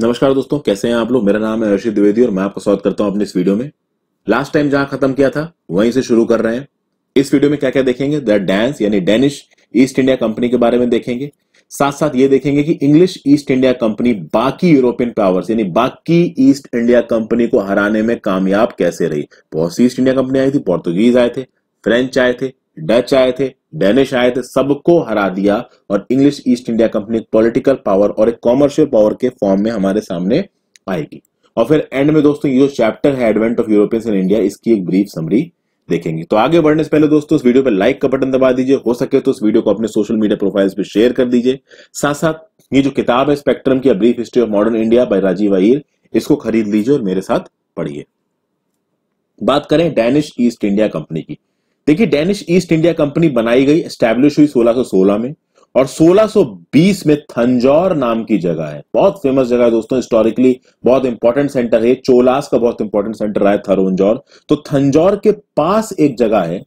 नमस्कार दोस्तों कैसे हैं आप लोग मेरा नाम है अर्षि द्विवेदी और मैं आपका स्वागत करता हूं अपने इस वीडियो में लास्ट टाइम जहां खत्म किया था वहीं से शुरू कर रहे हैं इस वीडियो में क्या क्या देखेंगे द डैंस यानी डेनिश ईस्ट इंडिया कंपनी के बारे में देखेंगे साथ साथ ये देखेंगे कि इंग्लिश ईस्ट इंडिया कंपनी बाकी यूरोपियन पावर्स यानी बाकी ईस्ट इंडिया कंपनी को हराने में कामयाब कैसे रही बहुत सी ईस्ट इंडिया कंपनी आई थी पोर्तुगीज आए थे फ्रेंच आए थे डच आए थे डैनिश आए थे सबको हरा दिया और English east India company political power और एक कॉमर्शियल पावर के फॉर्म में हमारे सामने आएगी और फिर एंड में दोस्तों ये जो चैप्टर है advent of Europeans in India इसकी एक ब्रीफ समरी देखेंगे तो आगे बढ़ने से पहले दोस्तों इस वीडियो पर लाइक का बटन दबा दीजिए हो सके तो इस वीडियो को अपने सोशल मीडिया प्रोफाइल्स पे शेयर कर दीजिए साथ साथ ये जो किताब है स्पेक्ट्रम की brief history of modern India by Rajiv Ahir इसको खरीद लीजिए और मेरे साथ पढ़िए बात करें डैनिश ईस्ट इंडिया कंपनी की देखिए डेनिश ईस्ट इंडिया कंपनी बनाई गई स्टैब्लिश हुई 1616 में और 1620 में थंजौर नाम की जगह है बहुत फेमस जगह है दोस्तों हिस्टोरिकली बहुत इंपॉर्टेंट सेंटर है चोलास का बहुत इंपॉर्टेंट सेंटर रहा है थरोंजौर तो थंजौर के पास एक जगह है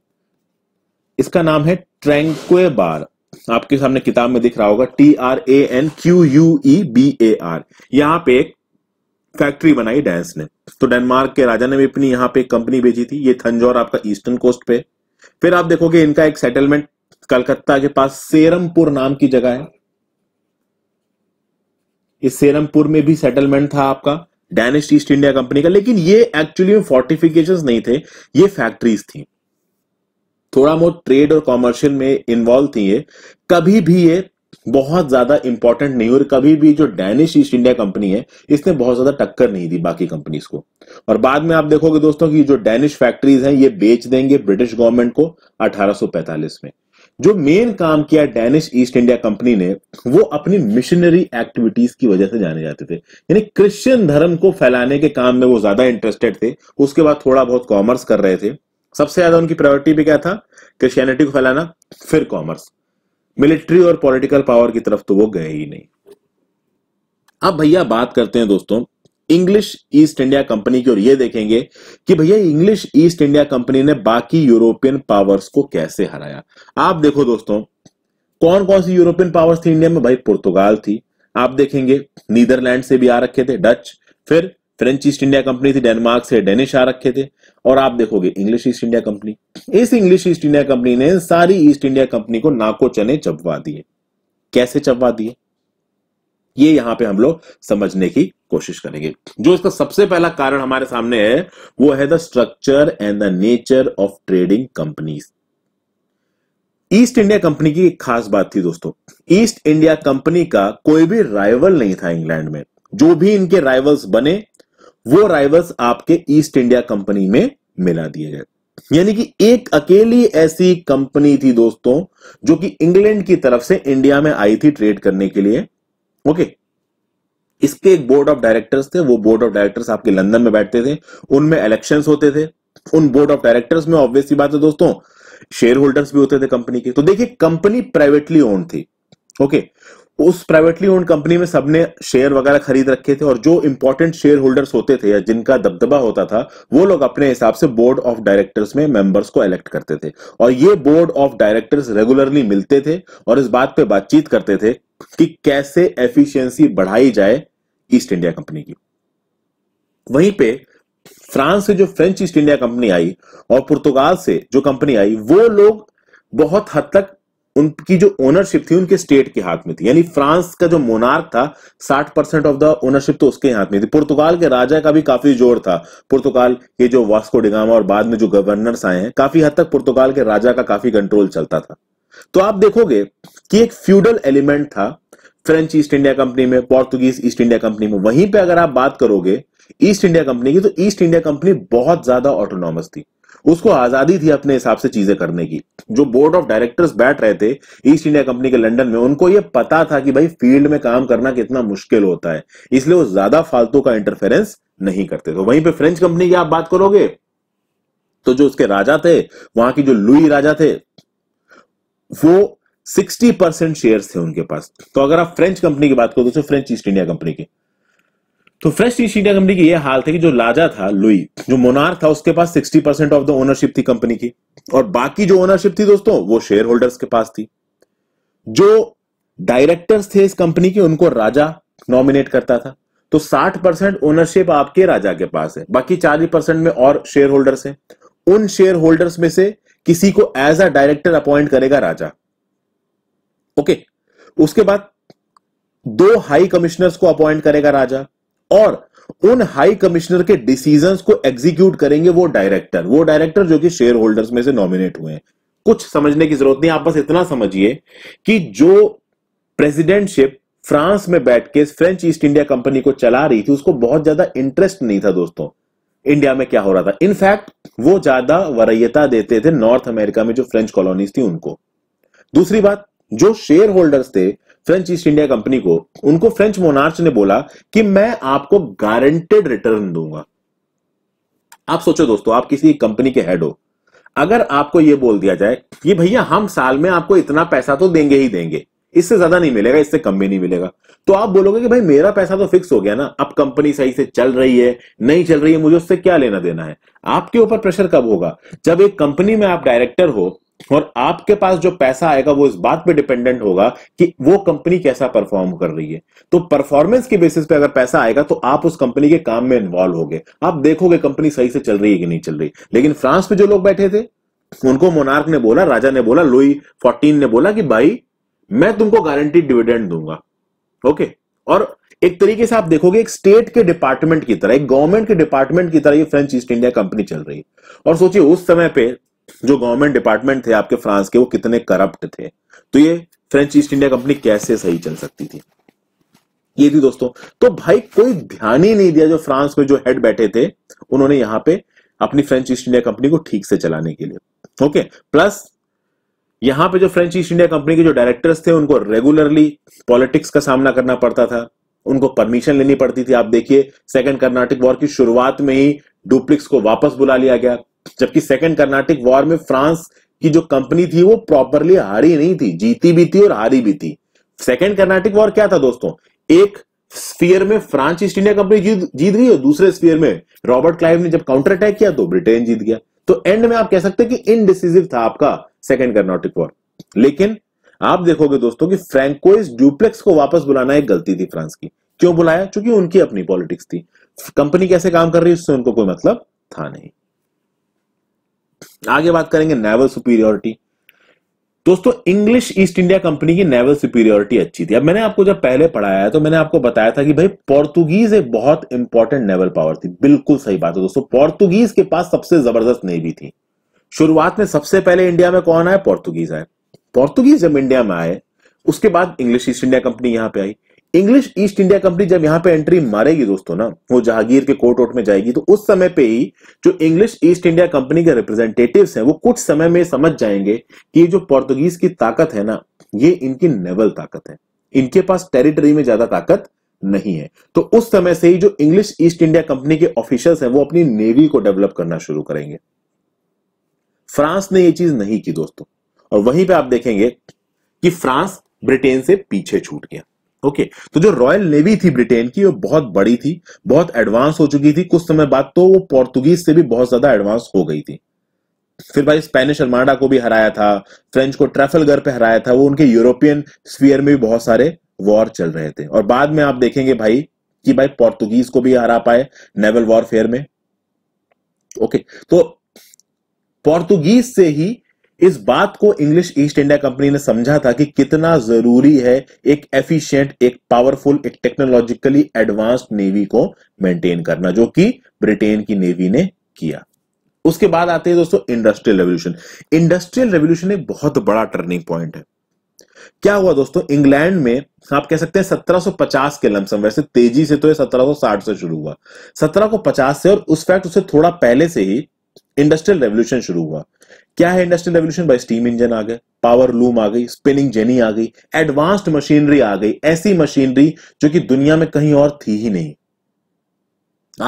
इसका नाम है ट्रेंक्वे बार आपके सामने किताब में दिख रहा होगा T R A N Q U E B A R यहां पे एक फैक्ट्री बनाई डैंस ने तो डेनमार्क के राजा ने भी अपनी यहाँ पे कंपनी भेजी थी ये थंजौर आपका ईस्टर्न कोस्ट पे फिर आप देखोगे इनका एक सेटलमेंट कलकत्ता के पास सेरमपुर नाम की जगह है इस सेरमपुर में भी सेटलमेंट था आपका डैनिश ईस्ट इंडिया कंपनी का लेकिन ये एक्चुअली में फोर्टिफिकेशन नहीं थे ये फैक्ट्रीज थी थोड़ा बहुत ट्रेड और कॉमर्शियल में इन्वॉल्व थी ये कभी भी ये बहुत ज्यादा इंपॉर्टेंट नहीं और कभी भी जो डैनिश ईस्ट इंडिया कंपनी है इसने बहुत ज्यादा टक्कर नहीं दी बाकी कंपनीज को और बाद में आप देखोगे दोस्तों कि जो डैनिश फैक्ट्रीज हैं ये बेच देंगे ब्रिटिश गवर्नमेंट को 1845 में जो मेन काम किया डैनिश ईस्ट इंडिया कंपनी ने वो अपनी मिशनरी एक्टिविटीज की वजह से जाने जाते थे यानी क्रिश्चियन धर्म को फैलाने के काम में वो ज्यादा इंटरेस्टेड थे उसके बाद थोड़ा बहुत कॉमर्स कर रहे थे सबसे ज्यादा उनकी प्रायोरिटी भी क्या था क्रिश्चियनिटी को फैलाना फिर कॉमर्स मिलिट्री और पॉलिटिकल पावर की तरफ तो वो गए ही नहीं अब भैया बात करते हैं दोस्तों इंग्लिश ईस्ट इंडिया कंपनी की और ये देखेंगे कि भैया इंग्लिश ईस्ट इंडिया कंपनी ने बाकी यूरोपियन पावर्स को कैसे हराया आप देखो दोस्तों कौन कौन सी यूरोपियन पावर्स थी इंडिया में भाई पुर्तगाल थी आप देखेंगे नीदरलैंड से भी आ रखे थे डच फिर फ्रेंच ईस्ट इंडिया कंपनी थी डेनमार्क से डेनिश आ रखे थे और आप देखोगे इंग्लिश ईस्ट इंडिया कंपनी इस इंग्लिश ईस्ट इंडिया कंपनी ने सारी ईस्ट इंडिया कंपनी को नाको चने चबवा दिए कैसे चबवा दिए ये यहां पे हम लोग समझने की कोशिश करेंगे जो इसका सबसे पहला कारण हमारे सामने है वो है the structure and the nature of trading companies East India company की एक खास बात थी दोस्तों ईस्ट इंडिया कंपनी का कोई भी राइवल नहीं था इंग्लैंड में जो भी इनके राइवल्स बने वो राइवर्स आपके ईस्ट इंडिया कंपनी में मिला दिए गए यानी कि एक अकेली ऐसी कंपनी थी दोस्तों जो कि इंग्लैंड की तरफ से इंडिया में आई थी ट्रेड करने के लिए ओके इसके एक बोर्ड ऑफ डायरेक्टर्स थे वो बोर्ड ऑफ डायरेक्टर्स आपके लंदन में बैठते थे उनमें इलेक्शंस होते थे उन बोर्ड ऑफ डायरेक्टर्स में ऑब्वियसली बात है दोस्तों शेयर होल्डर्स भी होते थे कंपनी के तो देखिए कंपनी प्राइवेटली ओन थी ओके उस प्राइवेटली ओन कंपनी में सबने शेयर वगैरह खरीद रखे थे और जो इंपॉर्टेंट शेयर होल्डर्स होते थे या जिनका दबदबा होता था वो लोग अपने हिसाब से बोर्ड ऑफ डायरेक्टर्स में मेंबर्स को इलेक्ट करते थे और ये बोर्ड ऑफ डायरेक्टर्स रेगुलरली मिलते थे और इस बात पे बातचीत करते थे कि कैसे एफिशियंसी बढ़ाई जाए ईस्ट इंडिया कंपनी की वहीं पे फ्रांस से जो फ्रेंच ईस्ट इंडिया कंपनी आई और पुर्तगाल से जो कंपनी आई वो लोग बहुत हद तक उनकी जो ओनरशिप थी उनके स्टेट के हाथ में थी यानी फ्रांस का जो मोनार्क था 60 परसेंट ऑफ द ओनरशिप तो उसके हाथ में थी पुर्तगाल के राजा का भी काफी जोर था पुर्तगाल के जो वास्को डिगामा और बाद में जो गवर्नर्स आए हैं काफी हद तक पुर्तगाल के राजा का काफी कंट्रोल चलता था तो आप देखोगे कि एक फ्यूडल एलिमेंट था फ्रेंच ईस्ट इंडिया कंपनी में पोर्तुगीज ईस्ट इंडिया कंपनी में वहीं पे अगर आप बात करोगे ईस्ट इंडिया कंपनी की तो ईस्ट इंडिया कंपनी बहुत ज्यादा ऑटोनॉमस थी उसको आजादी थी अपने हिसाब से चीजें करने की जो बोर्ड ऑफ डायरेक्टर्स बैठ रहे थे ईस्ट इंडिया कंपनी के लंदन में उनको ये पता था कि भाई फील्ड में काम करना कितना मुश्किल होता है इसलिए वो ज्यादा फालतू का इंटरफेरेंस नहीं करते तो वहीं पर फ्रेंच कंपनी की आप बात करोगे तो जो उसके राजा थे वहां की जो लुई राजा थे वो 60 परसेंट शेयर थे उनके पास तो अगर आप फ्रेंच कंपनी की बात करो तो फ्रेंच ईस्ट इंडिया कंपनी की तो फ्रेश ईस्ट इंडिया कंपनी की यह हाल था कि जो लाजा था लुई जो मोनार था उसके पास 60 परसेंट ऑफ द ओनरशिप थी कंपनी की और बाकी जो ओनरशिप थी दोस्तों वो शेयर होल्डर्स के पास थी जो डायरेक्टर्स थे इस कंपनी के उनको राजा नॉमिनेट करता था तो 60 परसेंट ओनरशिप आपके राजा के पास है बाकी 40 परसेंट में और शेयर होल्डर्स हैं उन शेयर होल्डर्स में से किसी को एज अ डायरेक्टर अपॉइंट करेगा राजा ओके उसके बाद दो हाई कमिश्नर्स को अपॉइंट करेगा राजा और उन हाई कमिश्नर के डिसीजन को एग्जीक्यूट करेंगे वो डायरेक्टर वो डायरेक्टर जो कि शेयर होल्डर्स में से नॉमिनेट हुए हैं कुछ समझने की जरूरत नहीं आप बस इतना समझिए कि जो प्रेसिडेंटशिप फ्रांस में बैठ के फ्रेंच ईस्ट इंडिया कंपनी को चला रही थी उसको बहुत ज्यादा इंटरेस्ट नहीं था दोस्तों इंडिया में क्या हो रहा था इनफैक्ट वो ज्यादा वरीयता देते थे नॉर्थ अमेरिका में जो फ्रेंच कॉलोनीज थी उनको दूसरी बात जो शेयर होल्डर्स थे फ्रेंच ईस्ट इंडिया कंपनी को उनको फ्रेंच मोनार्च ने बोला कि मैं आपको गारंटेड रिटर्न दूंगा आप सोचो दोस्तों आप किसी कंपनी के हेड हो अगर आपको यह बोल दिया जाए कि भैया हम साल में आपको इतना पैसा तो देंगे ही देंगे इससे ज्यादा नहीं मिलेगा इससे कम भी नहीं मिलेगा तो आप बोलोगे कि भाई मेरा पैसा तो फिक्स हो गया ना अब कंपनी सही से चल रही है नहीं चल रही है मुझे उससे क्या लेना देना है आपके ऊपर प्रेशर कब होगा जब एक कंपनी में आप डायरेक्टर हो और आपके पास जो पैसा आएगा वो इस बात पे डिपेंडेंट होगा कि वो कंपनी कैसा परफॉर्म कर रही है तो परफॉर्मेंस के बेसिस पे अगर पैसा आएगा तो आप उस कंपनी के काम में इन्वॉल्व हो आप देखोगे कंपनी सही से चल रही है कि नहीं चल रही लेकिन फ्रांस में जो लोग बैठे थे उनको मोनार्क ने बोला राजा ने बोला लुई फोर्टीन ने बोला कि भाई मैं तुमको गारंटी डिविडेंड दूंगा ओके और एक तरीके से आप देखोगे एक स्टेट के डिपार्टमेंट की तरह एक गवर्नमेंट के डिपार्टमेंट की तरह ये फ्रेंच ईस्ट इंडिया कंपनी चल रही है और सोचिए उस समय पे जो गवर्नमेंट डिपार्टमेंट थे आपके फ्रांस के वो कितने करप्ट थे तो ये फ्रेंच ईस्ट इंडिया कंपनी कैसे सही चल सकती थी ये थी दोस्तों तो भाई कोई ध्यान ही नहीं दिया जो फ्रांस में जो हेड बैठे थे उन्होंने यहां पे अपनी फ्रेंच ईस्ट इंडिया कंपनी को ठीक से चलाने के लिए ओके प्लस यहां पे जो फ्रेंच ईस्ट इंडिया कंपनी के जो डायरेक्टर्स थे उनको रेगुलरली पॉलिटिक्स का सामना करना पड़ता था उनको परमिशन लेनी पड़ती थी आप देखिए सेकंड कर्नाटक वॉर की शुरुआत में ही डुप्लिक्स को वापस बुला लिया गया जबकि सेकेंड कर्नाटिक वॉर में फ्रांस की जो कंपनी थी वो प्रॉपरली हारी नहीं थी जीती भी थी और हारी भी थी सेकेंड कर्नाटिक वॉर क्या था दोस्तों एक स्फीयर में फ्रांस ईस्ट इंडिया कंपनी जीत जीत गई और दूसरे स्फीयर में रॉबर्ट क्लाइव ने जब काउंटर अटैक किया तो ब्रिटेन जीत गया तो एंड में आप कह सकते हैं कि इनडिसिजिव था आपका सेकेंड कर्नाटिक वॉर लेकिन आप देखोगे दोस्तों कि फ्रेंकोइस ड्यूप्लेक्स को वापस बुलाना एक गलती थी फ्रांस की क्यों बुलाया क्योंकि उनकी अपनी पॉलिटिक्स थी कंपनी कैसे काम कर रही है उससे उनको कोई मतलब था नहीं आगे बात करेंगे नेवल सुपीरियोरिटी दोस्तों इंग्लिश ईस्ट इंडिया कंपनी की नेवल सुपीरियोरिटी अच्छी थी अब मैंने आपको जब पहले पढ़ाया है तो मैंने आपको बताया था कि भाई पोर्तुगीज एक बहुत इंपॉर्टेंट नेवल पावर थी बिल्कुल सही बात है दोस्तों पोर्तुगीज के पास सबसे जबरदस्त नेवी थी शुरुआत में सबसे पहले इंडिया में कौन आए पोर्तुगीज आए पोर्तुगीज जब इंडिया में आए उसके बाद इंग्लिश ईस्ट इंडिया कंपनी यहां पर आई इंग्लिश ईस्ट इंडिया कंपनी जब यहां पे एंट्री मारेगी दोस्तों ना वो जहांगीर के कोर्ट वोट में जाएगी तो उस समय पे ही जो इंग्लिश ईस्ट इंडिया कंपनी के रिप्रेजेंटेटिव्स हैं वो कुछ समय में समझ जाएंगे कि जो पोर्तुगीज की ताकत है ना ये इनकी नेवल ताकत है इनके पास टेरिटरी में ज्यादा ताकत नहीं है तो उस समय से ही जो इंग्लिश ईस्ट इंडिया कंपनी के ऑफिशियल्स हैं वो अपनी नेवी को डेवलप करना शुरू करेंगे फ्रांस ने ये चीज नहीं की दोस्तों और वहीं पे आप देखेंगे कि फ्रांस ब्रिटेन से पीछे छूट गया ओके okay, तो जो रॉयल नेवी थी ब्रिटेन की वो बहुत बड़ी थी बहुत एडवांस हो चुकी थी कुछ समय बाद तो वो पोर्तुगीज से भी बहुत ज्यादा एडवांस हो गई थी फिर भाई स्पेनिश अर्माडा को भी हराया था फ्रेंच को घर पर हराया था वो उनके यूरोपियन स्फीयर में भी बहुत सारे वॉर चल रहे थे और बाद में आप देखेंगे भाई कि भाई पोर्तुगीज को भी हरा पाए नेवल वॉरफेयर में ओके okay, तो पोर्तुगीज से ही इस बात को इंग्लिश ईस्ट इंडिया कंपनी ने समझा था कि कितना जरूरी है एक एफिशिएंट एक पावरफुल एक टेक्नोलॉजिकली एडवांस्ड नेवी को मेंटेन करना जो कि ब्रिटेन की नेवी ने किया उसके बाद आते हैं दोस्तों इंडस्ट्रियल रेवोल्यूशन इंडस्ट्रियल रेवोल्यूशन एक बहुत बड़ा टर्निंग पॉइंट है क्या हुआ दोस्तों इंग्लैंड में आप कह सकते हैं 1750 के लमसम वैसे तेजी से तो ये 1760 से शुरू हुआ 1750 से और उस फैक्ट उससे थोड़ा पहले से ही इंडस्ट्रियल रेवोल्यूशन शुरू हुआ क्या है इंडस्ट्रियल रेवल्यूशन भाई स्टीम इंजन आ गए पावर लूम आ गई स्पिनिंग जेनी आ गई एडवांस्ड मशीनरी आ गई ऐसी मशीनरी जो कि दुनिया में कहीं और थी ही नहीं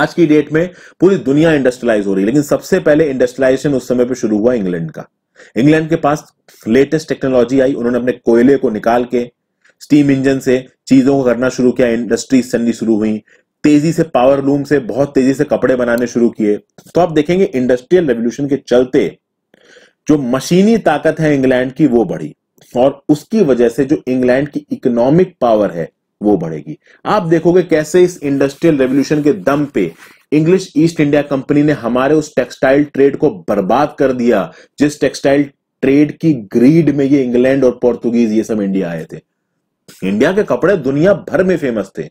आज की डेट में पूरी दुनिया इंडस्ट्रियलाइज हो रही है लेकिन सबसे पहले इंडस्ट्रियलाइजेशन उस समय पर शुरू हुआ इंग्लैंड का इंग्लैंड के पास लेटेस्ट टेक्नोलॉजी आई उन्होंने अपने कोयले को निकाल के स्टीम इंजन से चीजों को करना शुरू किया इंडस्ट्रीज चलनी शुरू हुई तेजी से पावर लूम से बहुत तेजी से कपड़े बनाने शुरू किए तो आप देखेंगे इंडस्ट्रियल रेवोल्यूशन के चलते जो मशीनी ताकत है इंग्लैंड की वो बढ़ी और उसकी वजह से जो इंग्लैंड की इकोनॉमिक पावर है वो बढ़ेगी आप देखोगे कैसे इस इंडस्ट्रियल रेवोल्यूशन के दम पे इंग्लिश ईस्ट इंडिया कंपनी ने हमारे उस टेक्सटाइल ट्रेड को बर्बाद कर दिया जिस टेक्सटाइल ट्रेड की ग्रीड में ये इंग्लैंड और पोर्तुगीज ये सब इंडिया आए थे इंडिया के कपड़े दुनिया भर में फेमस थे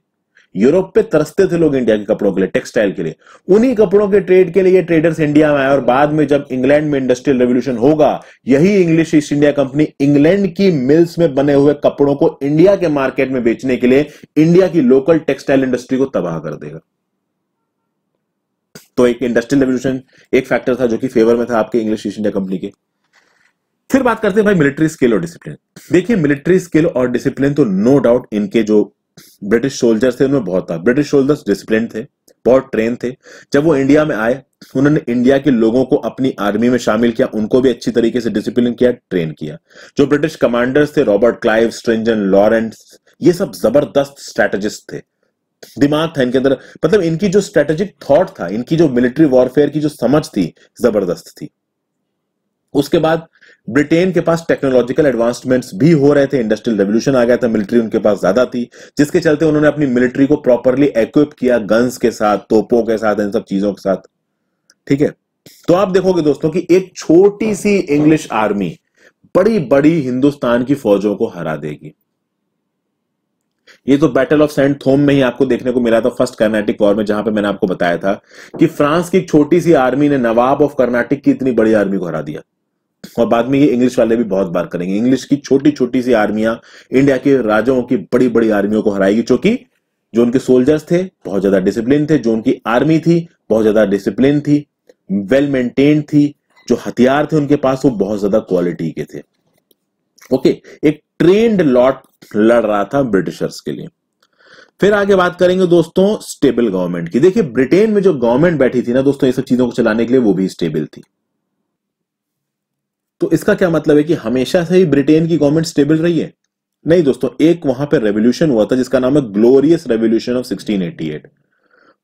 यूरोप पे तरसते थे लोग इंडिया के कपड़ों के लिए टेक्सटाइल के लिए उन्हीं कपड़ों के ट्रेड के लिए ट्रेडर्स इंडिया में आए और बाद में जब इंग्लैंड में इंडस्ट्रियल रेवोल्यूशन होगा यही English east India company England की मिल्स में बने हुए कपड़ों को इंडिया के मार्केट में बेचने के लिए इंडिया की लोकल टेक्सटाइल इंडस्ट्री को तबाह कर देगा तो एक इंडस्ट्रियल रेवोल्यूशन एक फैक्टर था जो कि फेवर में था आपके इंग्लिश ईस्ट इंडिया कंपनी के फिर बात करते हैं भाई मिलिट्री स्किल और डिसिप्लिन देखिए मिलिट्री स्किल और डिसिप्लिन तो नो डाउट इनके जो ब्रिटिश सोल्जर्स थे उनमें बहुत था ब्रिटिश सोल्जर्स डिसिप्लिन थे बहुत ट्रेन थे जब वो इंडिया में आए उन्होंने इंडिया के लोगों को अपनी आर्मी में शामिल किया उनको भी अच्छी तरीके से डिसिप्लिन किया ट्रेन किया जो ब्रिटिश कमांडर्स थे रॉबर्ट क्लाइव स्ट्रेंजन लॉरेंस ये सब जबरदस्त स्ट्रेटेजिस्ट थे दिमाग था इनके अंदर मतलब इनकी जो स्ट्रेटेजिक थॉट था इनकी जो मिलिट्री वॉरफेयर की जो समझ थी जबरदस्त थी उसके बाद ब्रिटेन के पास टेक्नोलॉजिकल एडवांसमेंट्स भी हो रहे थे इंडस्ट्रियल रेवोल्यूशन आ गया था मिलिट्री उनके पास ज्यादा थी जिसके चलते उन्होंने अपनी मिलिट्री को प्रॉपरली इक्विप किया गन्स के साथ तोपों के साथ इन सब चीजों के साथ ठीक है तो आप देखोगे दोस्तों कि एक छोटी सी इंग्लिश आर्मी बड़ी बड़ी हिंदुस्तान की फौजों को हरा देगी ये तो बैटल ऑफ सेंट थोम में ही आपको देखने को मिला था फर्स्ट कर्नाटिक वॉर में जहां पे मैंने आपको बताया था कि फ्रांस की छोटी सी आर्मी ने नवाब ऑफ कर्नाटिक की इतनी बड़ी आर्मी को हरा दिया और बाद में ये इंग्लिश वाले भी बहुत बार करेंगे इंग्लिश की छोटी छोटी सी आर्मियां इंडिया के राजाओं की बड़ी बड़ी आर्मियों को हराएगी क्योंकि जो उनके सोल्जर्स थे बहुत ज्यादा डिसिप्लिन थे जो उनकी आर्मी थी बहुत ज्यादा डिसिप्लिन थी वेल मेंटेन थी जो हथियार थे उनके पास वो बहुत ज्यादा क्वालिटी के थे ओके okay, एक ट्रेंड लॉट लड़ रहा था ब्रिटिशर्स के लिए फिर आगे बात करेंगे दोस्तों स्टेबल गवर्नमेंट की देखिए ब्रिटेन में जो गवर्नमेंट बैठी थी ना दोस्तों ये सब चीजों को चलाने के लिए वो भी स्टेबल थी तो इसका क्या मतलब है कि हमेशा से ही ब्रिटेन की गवर्नमेंट स्टेबल रही है नहीं दोस्तों एक वहां पर रेवोल्यूशन हुआ था जिसका नाम है ग्लोरियस रेवोल्यूशन ऑफ सिक्सटीन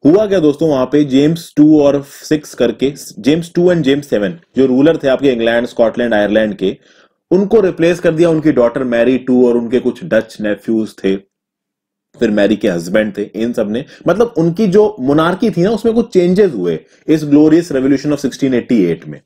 हुआ क्या दोस्तों वहां पे जेम्स टू और सिक्स करके James two and James seven जो रूलर थे आपके इंग्लैंड स्कॉटलैंड आयरलैंड के उनको रिप्लेस कर दिया उनकी डॉटर मैरी टू और उनके कुछ डच नेफ्यूज थे फिर मैरी के हस्बैंड थे इन सब ने मतलब उनकी जो मोनार्की थी ना उसमें कुछ चेंजेस हुए इस ग्लोरियस रेवोल्यूशन ऑफ सिक्सटीन में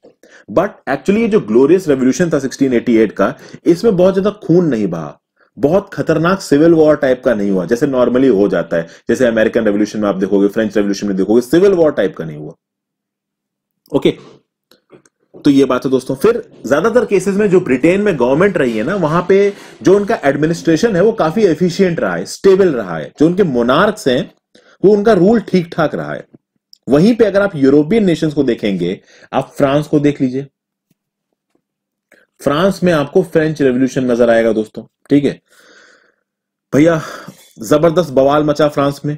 बट एक्चुअली ये जो ग्लोरियस रेवोल्यूशन था 1688 का इसमें बहुत ज्यादा खून नहीं बहा बहुत खतरनाक सिविल वॉर टाइप का नहीं हुआ जैसे नॉर्मली हो जाता है जैसे अमेरिकन रेवोल्यूशन में आप देखोगे फ्रेंच रेवोल्यूशन में देखोगे सिविल वॉर टाइप का नहीं हुआ ओके तो ये बात है दोस्तों फिर ज्यादातर केसेस में जो ब्रिटेन में गवर्नमेंट रही है ना वहां पे जो उनका एडमिनिस्ट्रेशन है वो काफी एफिशिएंट रहा है स्टेबल रहा है जो उनके मोनार्क्स हैं वो उनका रूल ठीक ठाक रहा है वहीं पे अगर आप यूरोपियन नेशंस को देखेंगे आप फ्रांस को देख लीजिए फ्रांस में आपको फ्रेंच रेवोल्यूशन नजर आएगा दोस्तों ठीक है भैया जबरदस्त बवाल मचा फ्रांस में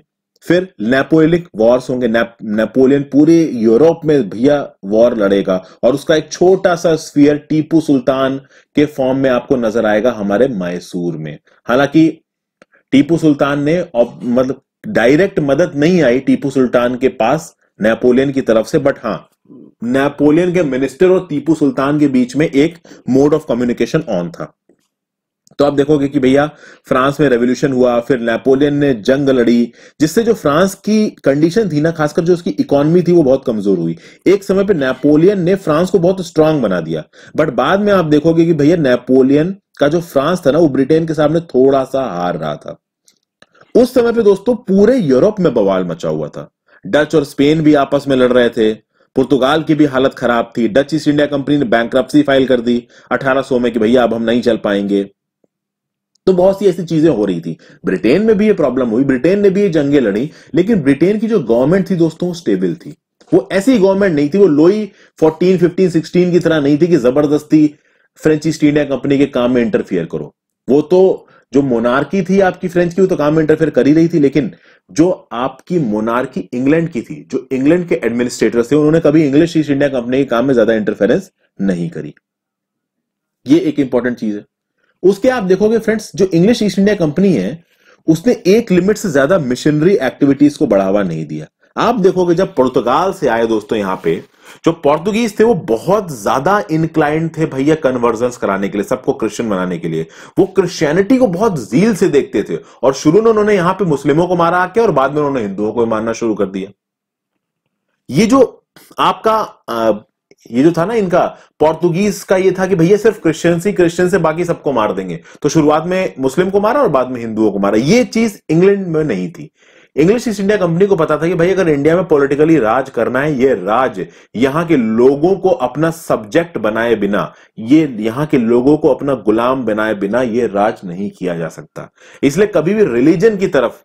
फिर नेपोलिक वॉर्स होंगे नेपोलियन पूरे यूरोप में भैया वॉर लड़ेगा और उसका एक छोटा सा स्फीयर टीपू सुल्तान के फॉर्म में आपको नजर आएगा हमारे मैसूर में हालांकि टीपू सुल्तान ने मतलब डायरेक्ट मदद नहीं आई टीपू सुल्तान के पास नेपोलियन की तरफ से बट हां नेपोलियन के मिनिस्टर और टीपू सुल्तान के बीच में एक मोड ऑफ कम्युनिकेशन ऑन था तो आप देखोगे कि भैया फ्रांस में रेवोल्यूशन हुआ फिर नेपोलियन ने जंग लड़ी जिससे जो फ्रांस की कंडीशन थी ना खासकर जो उसकी इकोनॉमी थी वो बहुत कमजोर हुई एक समय पे नेपोलियन ने फ्रांस को बहुत स्ट्रांग बना दिया बट बाद में आप देखोगे कि भैया नेपोलियन का जो फ्रांस था ना वो ब्रिटेन के सामने थोड़ा सा हार रहा था उस समय पे दोस्तों पूरे यूरोप में बवाल मचा हुआ था डच और स्पेन भी आपस में लड़ रहे थे पुर्तगाल की भी हालत खराब थी डच ईस्ट इंडिया कंपनी ने बैंक फाइल कर दी 1800 में कि भैया अब हम नहीं चल पाएंगे तो बहुत सी ऐसी चीजें हो रही थी ब्रिटेन में भी ये प्रॉब्लम हुई ब्रिटेन ने भी ये जंगे लड़ी लेकिन ब्रिटेन की जो गवर्नमेंट थी दोस्तों स्टेबल थी वो ऐसी गवर्नमेंट नहीं थी वो लोई 14, 15, 16 की तरह नहीं थी कि जबरदस्ती फ्रेंच ईस्ट इंडिया कंपनी के काम में इंटरफियर करो वो तो जो मोनार्की थी आपकी फ्रेंच की वो तो काम में इंटरफेयर कर ही रही थी लेकिन जो आपकी मोनार्की इंग्लैंड की थी जो इंग्लैंड के एडमिनिस्ट्रेटर थे उन्होंने कभी इंग्लिश ईस्ट इंडिया कंपनी के काम में ज्यादा इंटरफेरेंस नहीं करी ये एक इंपॉर्टेंट चीज है उसके आप देखोगे फ्रेंड्स जो इंग्लिश ईस्ट इंडिया कंपनी है उसने एक लिमिट से ज्यादा मिशनरी एक्टिविटीज को बढ़ावा नहीं दिया आप देखोगे जब पुर्तगाल से आए दोस्तों यहां पे जो पोर्तुगीज थे वो बहुत ज्यादा इनक्लाइंड थे भैया कन्वर्जन कराने के लिए सबको क्रिश्चियन बनाने के लिए वो क्रिश्चियनिटी को बहुत जील से देखते थे और शुरू में उन्होंने यहां पे मुस्लिमों को मारा आके और बाद में उन्होंने हिंदुओं को मारना शुरू कर दिया ये जो आपका ये जो था ना इनका पोर्तुगीज का ये था कि भैया सिर्फ क्रिश्चियन ही क्रिश्चियन से बाकी सबको मार देंगे तो शुरुआत में मुस्लिम को मारा और बाद में हिंदुओं को मारा ये चीज इंग्लैंड में नहीं थी इंग्लिश ईस्ट इंडिया कंपनी को पता था कि भाई अगर इंडिया में पॉलिटिकली राज करना है ये राज यहां के लोगों को अपना सब्जेक्ट बनाए बिना ये यहां के लोगों को अपना गुलाम बनाए बिना ये राज नहीं किया जा सकता इसलिए कभी भी रिलीजन की तरफ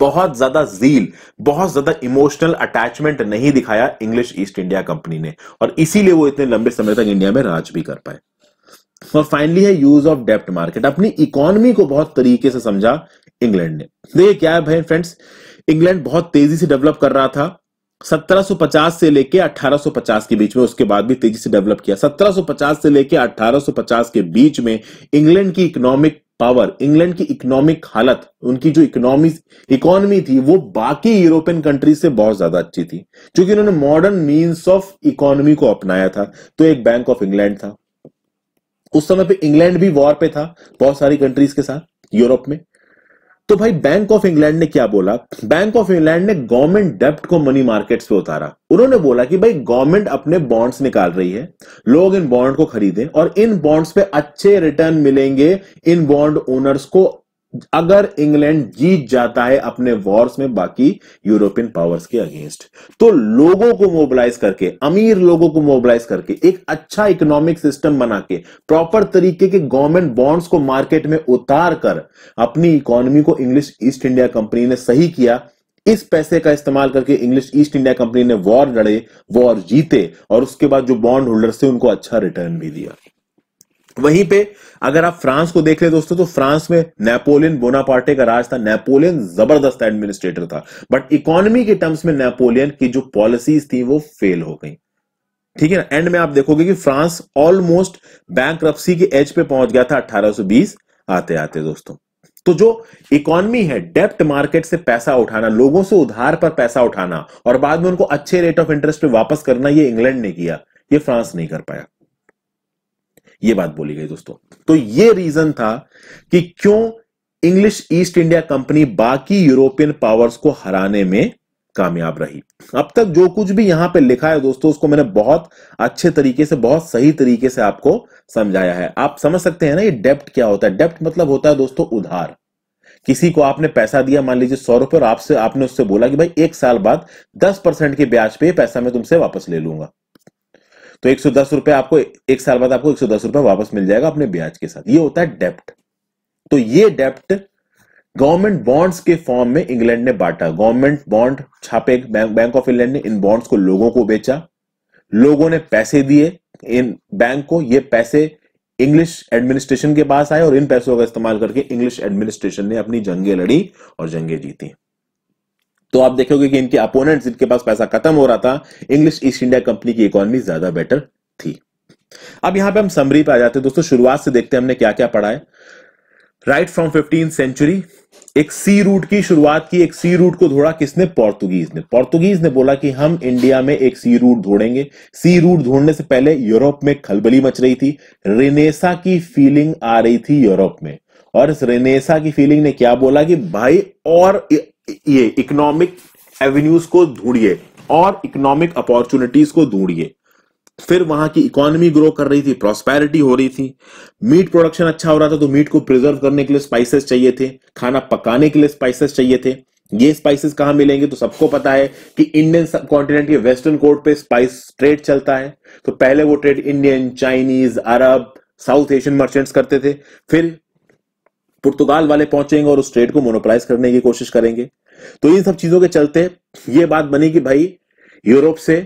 बहुत ज्यादा जील बहुत ज्यादा इमोशनल अटैचमेंट नहीं दिखाया इंग्लिश ईस्ट इंडिया कंपनी ने और इसीलिए वो इतने लंबे समय तक इंडिया में राज भी कर पाए और फाइनली है यूज ऑफ डेप्ट मार्केट अपनी इकोनॉमी को बहुत तरीके से समझा इंग्लैंड ने देखिए तो क्या है भाई फ्रेंड्स इंग्लैंड बहुत तेजी से डेवलप कर रहा था 1750 से लेके 1850 के बीच में उसके बाद भी तेजी से डेवलप किया 1750 से लेके 1850 के बीच में इंग्लैंड की इकोनॉमिक पावर इंग्लैंड की इकोनॉमिक हालत उनकी जो इकोनॉमी इकोनॉमी थी वो बाकी यूरोपियन कंट्रीज से बहुत ज्यादा अच्छी थी क्योंकि उन्होंने मॉडर्न मीन्स ऑफ इकोनॉमी को अपनाया था तो एक बैंक ऑफ इंग्लैंड था उस समय पे इंग्लैंड भी वॉर पे था बहुत सारी कंट्रीज के साथ यूरोप में तो भाई बैंक ऑफ इंग्लैंड ने क्या बोला बैंक ऑफ इंग्लैंड ने गवर्नमेंट डेप्ट को मनी मार्केट्स पे उतारा उन्होंने बोला कि भाई गवर्नमेंट अपने बॉन्ड्स निकाल रही है लोग इन बॉन्ड को खरीदें और इन बॉन्ड्स पे अच्छे रिटर्न मिलेंगे इन बॉन्ड ओनर्स को अगर इंग्लैंड जीत जाता है अपने वॉर्स में बाकी यूरोपियन पावर्स के अगेंस्ट तो लोगों को मोबिलाइज करके अमीर लोगों को मोबिलाइज करके एक अच्छा इकोनॉमिक सिस्टम बना के प्रॉपर तरीके के गवर्नमेंट बॉन्ड्स को मार्केट में उतार कर अपनी इकोनॉमी को इंग्लिश ईस्ट इंडिया कंपनी ने सही किया इस पैसे का इस्तेमाल करके इंग्लिश ईस्ट इंडिया कंपनी ने वॉर लड़े वॉर जीते और उसके बाद जो बॉन्ड होल्डर्स थे उनको अच्छा रिटर्न भी दिया वहीं पे अगर आप फ्रांस को देख ले दोस्तों तो फ्रांस में नेपोलियन बोनापार्टे का राज था नेपोलियन जबरदस्त एडमिनिस्ट्रेटर था बट इकोनॉमी के टर्म्स में नेपोलियन की जो पॉलिसीज थी वो फेल हो गई ठीक है ना एंड में आप देखोगे कि फ्रांस ऑलमोस्ट बैंक के एज पे पहुंच गया था 1820 आते आते दोस्तों तो जो इकोनॉमी है डेप्ट मार्केट से पैसा उठाना लोगों से उधार पर पैसा उठाना और बाद में उनको अच्छे रेट ऑफ इंटरेस्ट पे वापस करना ये इंग्लैंड ने किया ये फ्रांस नहीं कर पाया ये बात बोली गई दोस्तों तो ये रीजन था कि क्यों इंग्लिश ईस्ट इंडिया कंपनी बाकी यूरोपियन पावर्स को हराने में कामयाब रही अब तक जो कुछ भी यहां पे लिखा है दोस्तों उसको मैंने बहुत अच्छे तरीके से बहुत सही तरीके से आपको समझाया है आप समझ सकते हैं ना ये डेप्ट क्या होता है डेप्ट मतलब होता है दोस्तों उधार किसी को आपने पैसा दिया मान लीजिए सौ रुपए और आपसे आपने उससे बोला कि भाई एक साल बाद दस परसेंट के ब्याज पे पैसा मैं तुमसे वापस ले लूंगा तो एक सौ दस रुपए आपको एक साल बाद आपको एक सौ दस रुपए वापस मिल जाएगा अपने ब्याज के साथ ये होता है डेप्ट तो ये डेप्ट गवर्नमेंट बॉन्ड्स के फॉर्म में इंग्लैंड ने बांटा गवर्नमेंट बॉन्ड छापे बैंक ऑफ इंग्लैंड ने इन बॉन्ड्स को लोगों को बेचा लोगों ने पैसे दिए इन बैंक को ये पैसे इंग्लिश एडमिनिस्ट्रेशन के पास आए और इन पैसों का इस्तेमाल करके इंग्लिश एडमिनिस्ट्रेशन ने अपनी जंगे लड़ी और जंगे जीती तो आप देखोगे कि इनके अपोनेंट जिनके पास पैसा खत्म हो रहा था इंग्लिश ईस्ट इंडिया कंपनी की इकोनॉमी ज्यादा बेटर थी अब यहां पे हम समरी पे आ जाते हैं दोस्तों शुरुआत से देखते हैं हमने क्या क्या पढ़ा है राइट फ्रॉम फिफ्टीन सेंचुरी एक सी रूट की शुरुआत की एक सी रूट को धोड़ा किसने पोर्तुगीज ने पोर्तुगीज ने बोला कि हम इंडिया में एक सी रूट धोड़ेंगे सी रूट धोड़ने से पहले यूरोप में खलबली मच रही थी रेनेसा की फीलिंग आ रही थी यूरोप में और इस रेनेसा की फीलिंग ने क्या बोला कि भाई और ये इकोनॉमिक एवेन्यूज को ढूंढिए और इकोनॉमिक अपॉर्चुनिटीज को ढूंढिए फिर वहां की इकोनॉमी ग्रो कर रही थी प्रॉस्पैरिटी हो रही थी मीट प्रोडक्शन अच्छा हो रहा था तो मीट को प्रिजर्व करने के लिए स्पाइसेस चाहिए थे खाना पकाने के लिए स्पाइसेस चाहिए थे ये स्पाइसेस कहां मिलेंगे तो सबको पता है कि इंडियन सब कॉन्टिनेंट के वेस्टर्न कोर्ट पे स्पाइस ट्रेड चलता है तो पहले वो trade Indian Chinese Arab South Asian merchants करते थे फिर पुर्तगाल वाले पहुंचेंगे और उस ट्रेड को मोनोपलाइज करने की कोशिश करेंगे तो इन सब चीजों के चलते ये बात बनी कि भाई यूरोप से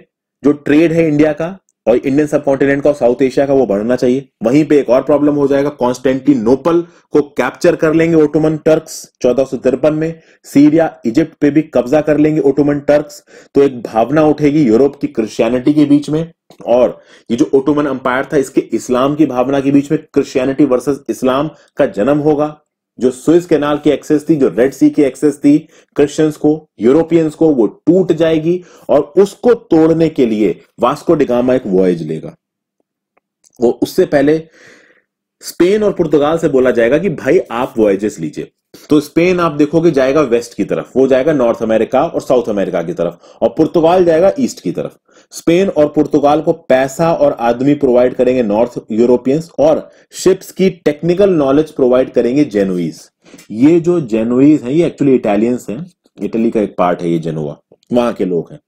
जो ट्रेड है इंडिया का और इंडियन सब कॉन्टिनेंट का साउथ एशिया का वो बढ़ना चाहिए वहीं पे एक और प्रॉब्लम हो जाएगा कॉन्स्टेंटिनोपल को कैप्चर कर लेंगे ओटोमन टर्क्स चौदह में सीरिया इजिप्ट पे भी कब्जा कर लेंगे ओटोमन टर्क्स तो एक भावना उठेगी यूरोप की क्रिश्चियनिटी के बीच में और ये जो ओटोमन अंपायर था इसके इस्लाम की भावना के बीच में क्रिश्चियनिटी वर्सेज इस्लाम का जन्म होगा जो स्विस कैनाल की एक्सेस थी जो रेड सी की एक्सेस थी क्रिश्चियंस को यूरोपियंस को वो टूट जाएगी और उसको तोड़ने के लिए वास्को डिगामा एक वॉयज लेगा वो उससे पहले स्पेन और पुर्तगाल से बोला जाएगा कि भाई आप वॉयजेस लीजिए तो स्पेन आप देखोगे जाएगा वेस्ट की तरफ वो जाएगा नॉर्थ अमेरिका और साउथ अमेरिका की तरफ और पुर्तगाल जाएगा ईस्ट की तरफ स्पेन और पुर्तगाल को पैसा और आदमी प्रोवाइड करेंगे नॉर्थ यूरोपियंस और शिप्स की टेक्निकल नॉलेज प्रोवाइड करेंगे जेनुईज ये जो जेनुईज है ये एक्चुअली इटालियंस हैं इटली का एक पार्ट है ये जेनुआ वहां के लोग हैं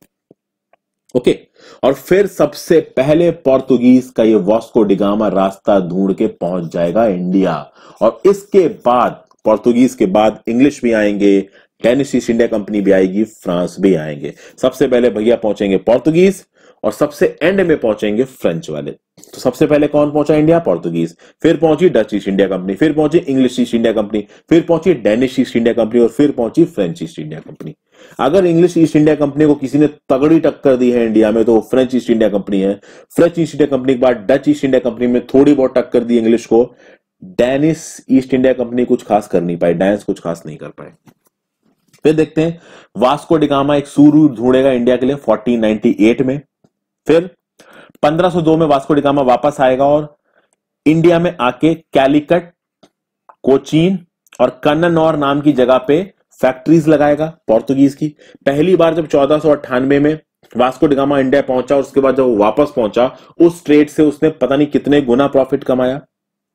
ओके okay. और फिर सबसे पहले पोर्तुगीज का ये वॉस्को डिगामा रास्ता ढूंढ के पहुंच जाएगा इंडिया और इसके बाद पोर्तुगीज के बाद इंग्लिश भी आएंगे टेनिस ईस्ट इंडिया कंपनी भी आएगी फ्रांस भी आएंगे सबसे पहले भैया पहुंचेंगे पोर्तुगीज और सबसे एंड में पहुंचेंगे फ्रेंच वाले तो सबसे पहले कौन पहुंचा इंडिया पोर्तुगीज फिर पहुंची डच ईस्ट इंडिया कंपनी फिर पहुंची इंग्लिश ईस्ट इंडिया कंपनी फिर पहुंची डेनिश ईस्ट इंडिया कंपनी और फिर पहुंची फ्रेंच ईस्ट इंडिया कंपनी अगर इंग्लिश ईस्ट इंडिया कंपनी को किसी ने तगड़ी टक्कर दी है इंडिया में तो फ्रेंच ईस्ट इंडिया कंपनी है फ्रेंच ईस्ट इंडिया कंपनी के बाद डच ईस्ट इंडिया कंपनी में थोड़ी बहुत टक्कर दी इंग्लिश को डेनिस ईस्ट इंडिया कंपनी कुछ खास कर नहीं पाई डेनिस कुछ खास नहीं कर पाए फिर देखते हैं वास्को डिगामा एक सूर ढूंढेगा इंडिया के लिए 1498 में फिर 1502 में वास्को डिगामा वापस आएगा और इंडिया में आके कैलिकट कोचीन और कन्नौर नाम की जगह पे फैक्ट्रीज लगाएगा पोर्तुगीज की पहली बार जब चौदह में वास्को डिगामा इंडिया पहुंचा और उसके बाद जब वो वापस पहुंचा उस ट्रेड से उसने पता नहीं कितने गुना प्रॉफिट कमाया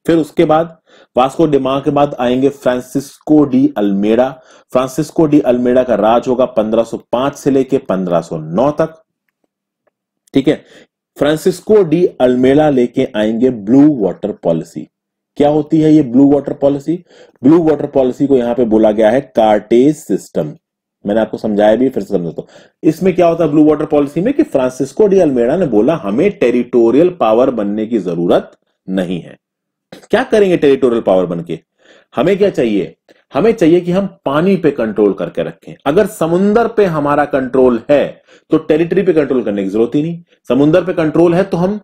फिर उसके बाद वास्को डिमा के बाद आएंगे Francisco de Almeida Francisco de Almeida का राज होगा 1505 से लेके 1509 तक ठीक है फ्रांसिस्को डी अल्मेडा लेके आएंगे ब्लू वाटर पॉलिसी क्या होती है ये blue water policy blue water policy को यहां पे बोला गया है कार्टेज सिस्टम मैंने आपको समझाया भी फिर से समझाता हूं इसमें क्या होता है ब्लू वाटर पॉलिसी में कि फ्रांसिस्को डी अल्मेडा ने बोला हमें टेरिटोरियल पावर बनने की जरूरत नहीं है क्या करेंगे टेरिटोरियल पावर बन के हमें क्या चाहिए हमें चाहिए कि हम पानी पे कंट्रोल करके रखें अगर समुन्दर पे हमारा कंट्रोल है तो टेरिटरी पे कंट्रोल करने की जरूरत ही नहीं समुन्दर पे कंट्रोल है तो हम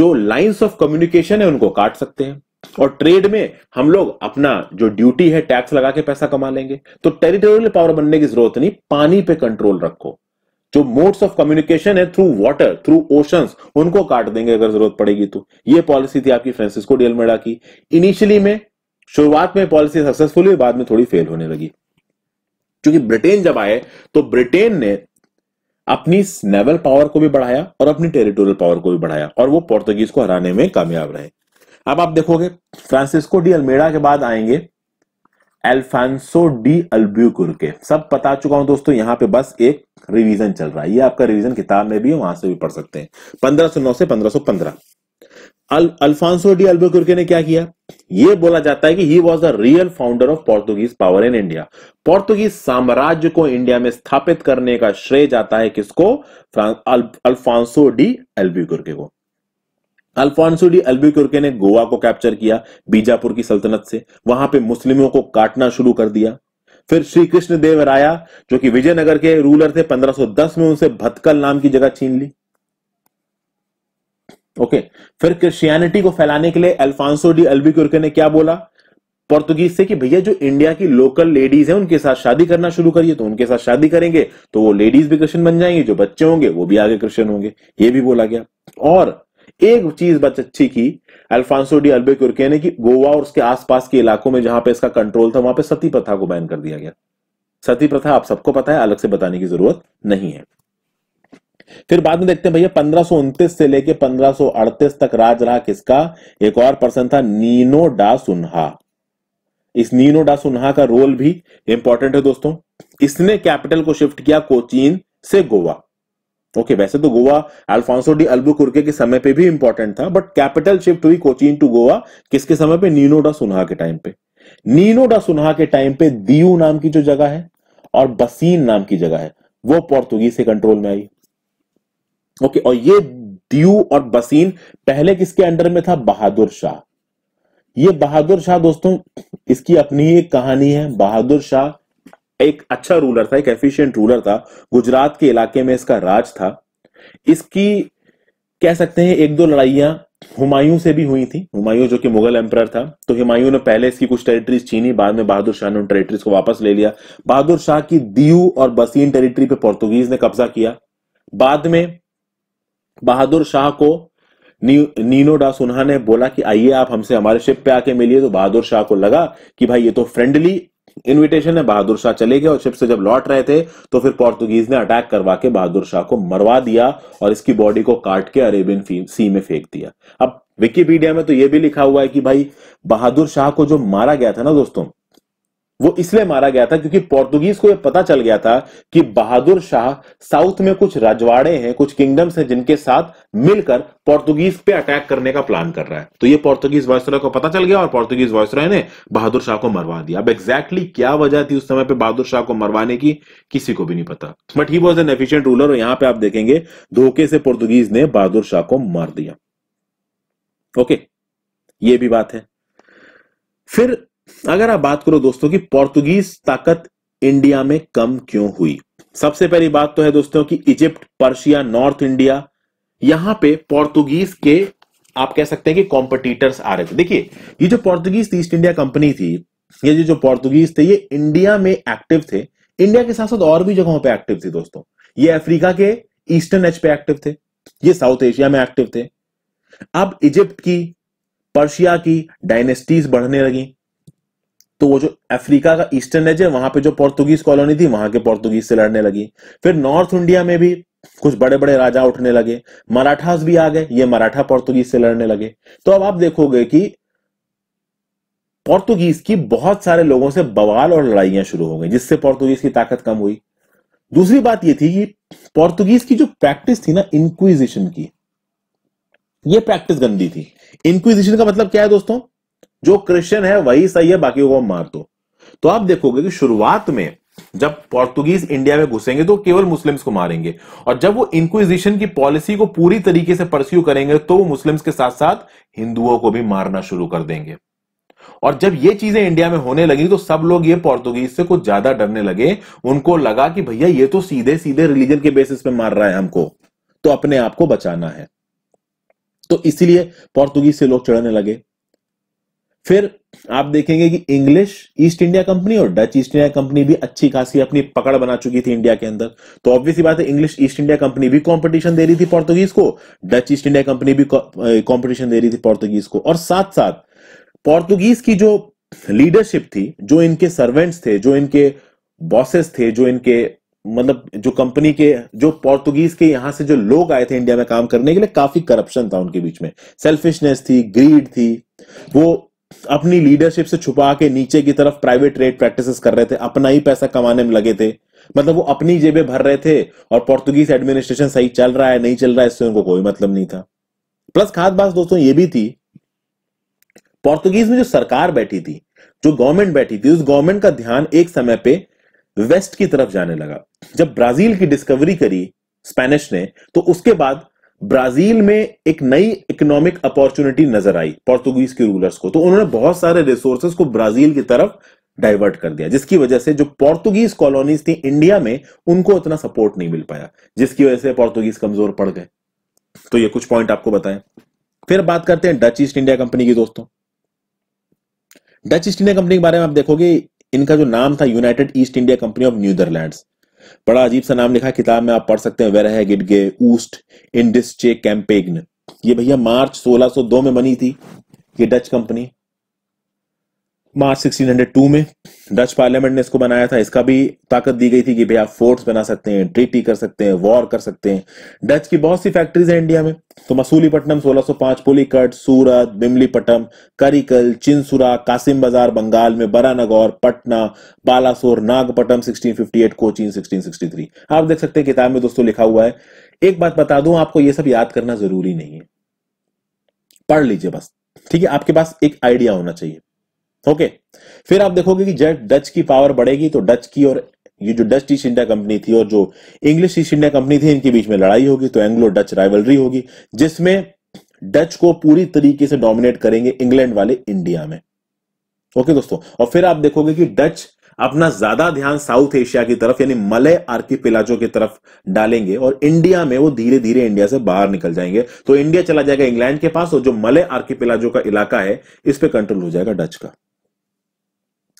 जो लाइंस ऑफ कम्युनिकेशन है उनको काट सकते हैं और ट्रेड में हम लोग अपना जो ड्यूटी है टैक्स लगा के पैसा कमा लेंगे तो टेरिटोरियल पावर बनने की जरूरत नहीं पानी पे कंट्रोल रखो जो मोड्स ऑफ कम्युनिकेशन है थ्रू वाटर थ्रू ओशंस उनको काट देंगे अगर जरूरत पड़ेगी तो ये पॉलिसी थी आपकी फ्रांसिस्को डियलमेडा की इनिशियली में शुरुआत में पॉलिसी सक्सेसफुल हुई बाद में थोड़ी फेल होने लगी क्योंकि ब्रिटेन जब आए तो ब्रिटेन ने अपनी नेवल पावर को भी बढ़ाया और अपनी टेरिटोरियल पावर को भी बढ़ाया और वो पोर्तुगीज को हराने में कामयाब रहे अब आप देखोगे फ्रांसिस्को डी अल्मेडा के बाद आएंगे एल्फानसो डी अल्ब्यूकुर के सब बता चुका हूं दोस्तों यहां पे बस एक रिवीजन चल रहा है ये आपका रिवीजन किताब में भी है वहां से भी पढ़ सकते हैं 1509 से 1515 अल अल्फांसो डी के ने क्या किया ये बोला जाता है कि he was the real founder of Portuguese power in India Portuguese साम्राज्य को इंडिया में स्थापित करने का श्रेय जाता है किसको अल्फांसो डी एल्ब्यूकुर्के को अल्फानसो डी अल्बुक्यूर्के ने गोवा को कैप्चर किया बीजापुर की सल्तनत से वहां पे मुस्लिमों को काटना शुरू कर दिया फिर श्री कृष्ण देव राया जो कि विजयनगर के रूलर थे 1510 में उनसे भतकल नाम की जगह छीन ली ओके फिर क्रिश्चियनिटी को फैलाने के लिए अल्फांसो डी अल्बिक्यूर्के ने क्या बोला पोर्तुगीज से कि भैया जो इंडिया की लोकल लेडीज है उनके साथ शादी करना शुरू करिए तो उनके साथ शादी करेंगे तो वो लेडीज भी क्रिश्चियन बन जाएंगे जो बच्चे होंगे वो भी आगे क्रिश्चियन होंगे ये भी बोला गया और एक चीज बच अच्छी की अल्फांसो डी अल्बे क्यूरके ने कि गोवा और उसके आसपास के इलाकों में जहां पे इसका कंट्रोल था वहां पे सती प्रथा को बैन कर दिया गया सती प्रथा आप सबको पता है अलग से बताने की जरूरत नहीं है फिर बाद में देखते हैं भैया पंद्रह से लेके पंद्रह तक राज रहा किसका एक और पर्सन था नीनो डा सुनहा इस नीनो डा सुनहा का रोल भी इंपॉर्टेंट है दोस्तों इसने कैपिटल को शिफ्ट किया कोचीन से गोवा ओके वैसे तो गोवा अल्फांसो डी अल्बुकुर्के के समय पे भी इंपॉर्टेंट था बट कैपिटल शिफ्ट हुई कोचिन टू गोवा किसके समय पे नीनो डा सुनहा के टाइम पे नीनो डा सुनहा के टाइम पे दीयू नाम की जो जगह है और बसीन नाम की जगह है वो पोर्तुगीज से कंट्रोल में आई ओके और ये दीयू और बसीन पहले किसके अंडर में था बहादुर शाह ये बहादुर शाह दोस्तों इसकी अपनी एक कहानी है बहादुर शाह एक अच्छा रूलर था एक एफिशिएंट रूलर था गुजरात के इलाके में इसका राज था इसकी कह सकते हैं एक दो लड़ाइयां हुमायूं से भी हुई थी हुमायूं जो कि मुगल एम्पर था तो हुमायूं ने पहले इसकी कुछ टेरिटरीज छीनी बाद में बहादुर शाह ने उन टेरिटरीज को वापस ले लिया बहादुर शाह की दीव और बसीन टेरिटरी पे पोर्तुगीज ने कब्जा किया बाद में बहादुर शाह को नी, नीनो डा सुन्हा ने बोला कि आइए आप हमसे हमारे शिप पे आके मिलिए तो बहादुर शाह को लगा कि भाई ये तो फ्रेंडली इनविटेशन है बहादुर शाह चले गए और शिप से जब लौट रहे थे तो फिर पोर्तुगीज ने अटैक करवा के बहादुर शाह को मरवा दिया और इसकी बॉडी को काट के अरेबियन सी में फेंक दिया अब विकीपीडिया में तो यह भी लिखा हुआ है कि भाई बहादुर शाह को जो मारा गया था ना दोस्तों वो इसलिए मारा गया था क्योंकि पोर्तुगीज को यह पता चल गया था कि बहादुर शाह साउथ में कुछ राजवाड़े हैं कुछ किंगडम्स हैं जिनके साथ मिलकर पोर्तुगीज पे अटैक करने का प्लान कर रहा है तो ये पोर्तुगीज वॉयसराय को पता चल गया और पोर्तुगीज वॉयसराय ने बहादुर शाह को मरवा दिया अब एग्जैक्टली exactly क्या वजह थी उस समय पे बहादुर शाह को मरवाने की किसी को भी नहीं पता but he was an efficient ruler और यहां पर आप देखेंगे धोखे से पोर्तुगीज ने बहादुर शाह को मार दिया ओके ये भी बात है फिर अगर आप बात करो दोस्तों की पोर्तुगीज ताकत इंडिया में कम क्यों हुई सबसे पहली बात तो है दोस्तों की इजिप्ट पर्शिया नॉर्थ इंडिया यहां पे पोर्तुगीज के आप कह सकते हैं कि कॉम्पिटिटर्स आ रहे थे देखिए ये जो पोर्तुगीज ईस्ट इंडिया कंपनी थी ये जो जो पोर्तुगीज थे ये इंडिया में एक्टिव थे इंडिया के साथ साथ और भी जगहों पे एक्टिव थे दोस्तों ये अफ्रीका के ईस्टर्न एच पे एक्टिव थे ये साउथ एशिया में एक्टिव थे अब इजिप्ट की पर्शिया की डायनेस्टीज बढ़ने लगी तो वो जो अफ्रीका का ईस्टर्न एज है वहां पे जो पोर्तुगीज कॉलोनी थी वहां के पोर्तुगीज से लड़ने लगी फिर नॉर्थ इंडिया में भी कुछ बड़े बड़े राजा उठने लगे मराठास भी आ गए ये मराठा पोर्तुगीज से लड़ने लगे तो अब आप देखोगे कि पोर्तुगीज की बहुत सारे लोगों से बवाल और लड़ाइयां शुरू हो गई जिससे पोर्तुगीज की ताकत कम हुई दूसरी बात यह थी कि पोर्तुगीज की जो प्रैक्टिस थी ना इंक्विजिशन की यह प्रैक्टिस गंदी थी इंक्विजिशन का मतलब क्या है दोस्तों जो क्रिश्चियन है वही सही है बाकी को मार दो तो आप देखोगे कि शुरुआत में जब पोर्तुगीज इंडिया में घुसेंगे तो केवल मुस्लिम्स को मारेंगे और जब वो इंक्विजिशन की पॉलिसी को पूरी तरीके से परस्यू करेंगे तो वो मुस्लिम्स के साथ साथ हिंदुओं को भी मारना शुरू कर देंगे और जब ये चीजें इंडिया में होने लगी तो सब लोग ये पोर्तुगीज से कुछ ज्यादा डरने लगे उनको लगा कि भैया ये तो सीधे सीधे रिलीजन के बेसिस पे मार रहा है हमको तो अपने आप को बचाना है तो इसीलिए पोर्तुगीज से लोग चढ़ने लगे फिर आप देखेंगे कि इंग्लिश ईस्ट इंडिया कंपनी और डच ईस्ट इंडिया कंपनी भी अच्छी खासी अपनी पकड़ बना चुकी थी इंडिया के अंदर तो ऑब्वियसली बात है इंग्लिश ईस्ट इंडिया कंपनी भी कंपटीशन दे रही थी पोर्तुगीज को डच ईस्ट इंडिया कंपनी भी कंपटीशन दे रही थी पोर्तुगीज को और साथ साथ पोर्तुगीज की जो लीडरशिप थी जो इनके सर्वेंट्स थे जो इनके बॉसेस थे जो इनके मतलब जो कंपनी के जो पोर्तुगीज के यहां से जो लोग आए थे इंडिया में काम करने के लिए काफी करप्शन था उनके बीच में सेल्फिशनेस थी ग्रीड थी वो अपनी लीडरशिप से छुपा के नीचे की तरफ प्राइवेट ट्रेड प्रैक्टिसेस कर रहे थे अपना ही पैसा कमाने में लगे थे मतलब वो अपनी जेबें भर रहे थे और पोर्तुगीज एडमिनिस्ट्रेशन सही चल रहा है नहीं चल रहा है इससे उनको कोई मतलब नहीं था प्लस खास बात दोस्तों ये भी थी पोर्तुगीज में जो सरकार बैठी थी जो गवर्नमेंट बैठी थी उस गवर्नमेंट का ध्यान एक समय पे वेस्ट की तरफ जाने लगा जब ब्राजील की डिस्कवरी करी स्पेनिश ने तो उसके बाद ब्राजील में एक नई इकोनॉमिक अपॉर्चुनिटी नजर आई पोर्तुगीज के रूलर्स को तो उन्होंने बहुत सारे रिसोर्सेस को ब्राजील की तरफ डाइवर्ट कर दिया जिसकी वजह से जो पोर्तुगीज कॉलोनीज थी इंडिया में उनको इतना सपोर्ट नहीं मिल पाया जिसकी वजह से पोर्तुगीज कमजोर पड़ गए तो ये कुछ पॉइंट आपको बताएं फिर बात करते हैं डच ईस्ट इंडिया कंपनी की दोस्तों डच ईस्ट इंडिया कंपनी के बारे में आप देखोगे इनका जो नाम था United east India company of Netherlands बड़ा अजीब सा नाम लिखा किताब में आप पढ़ सकते हैं वेरह गे ऊस्ट इंडिस्टे कैंपेग्न ये भैया मार्च 1602 में बनी थी ये डच कंपनी मार्च 1602 में डच पार्लियामेंट ने इसको बनाया था इसका भी ताकत दी गई थी कि भैया फोर्ट्स बना सकते हैं ट्रीटी कर सकते हैं वॉर कर सकते हैं डच की बहुत सी फैक्ट्रीज हैं इंडिया में तो मसूलीपट्टनम 1605 पुलिकट सूरत बिमलीपट्टम करिकल चिंसुरा कासिम बाजार बंगाल में बरानगौर पटना बालासोर नागपट्टम फिफ्टी एट कोचिन आप देख सकते हैं किताब में दोस्तों लिखा हुआ है एक बात बता दू आपको ये सब याद करना जरूरी नहीं है पढ़ लीजिए बस ठीक है आपके पास एक आइडिया होना चाहिए ओके फिर आप देखोगे कि जब डच की पावर बढ़ेगी तो डच की और ये जो डच ईस्ट इंडिया कंपनी थी और जो इंग्लिश ईस्ट इंडिया कंपनी थी इनके बीच में लड़ाई होगी तो एंग्लो डच राइवलरी होगी जिसमें डच को पूरी तरीके से डोमिनेट करेंगे इंग्लैंड वाले इंडिया में ओके दोस्तों और फिर आप देखोगे कि डच अपना ज्यादा ध्यान साउथ एशिया की तरफ यानी मलय आर्की पिलाजो की तरफ डालेंगे और इंडिया में वो धीरे धीरे इंडिया से बाहर निकल जाएंगे तो इंडिया चला जाएगा इंग्लैंड के पास और जो मलय पिलाजो का इलाका है इस पर कंट्रोल हो जाएगा डच का